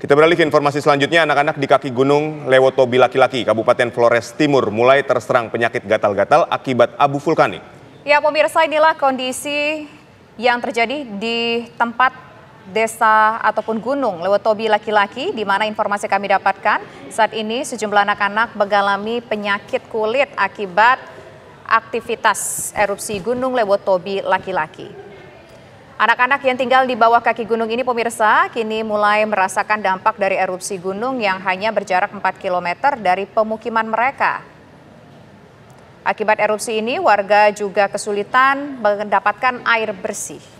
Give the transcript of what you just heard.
Kita beralih ke informasi selanjutnya, anak-anak di kaki gunung Lewotobi Laki-Laki, Kabupaten Flores Timur mulai terserang penyakit gatal-gatal akibat abu vulkanik. Ya pemirsa inilah kondisi yang terjadi di tempat desa ataupun gunung Lewotobi Laki-Laki di mana informasi kami dapatkan saat ini sejumlah anak-anak mengalami penyakit kulit akibat aktivitas erupsi gunung Lewotobi Laki-Laki. Anak-anak yang tinggal di bawah kaki gunung ini pemirsa kini mulai merasakan dampak dari erupsi gunung yang hanya berjarak 4 km dari pemukiman mereka. Akibat erupsi ini warga juga kesulitan mendapatkan air bersih.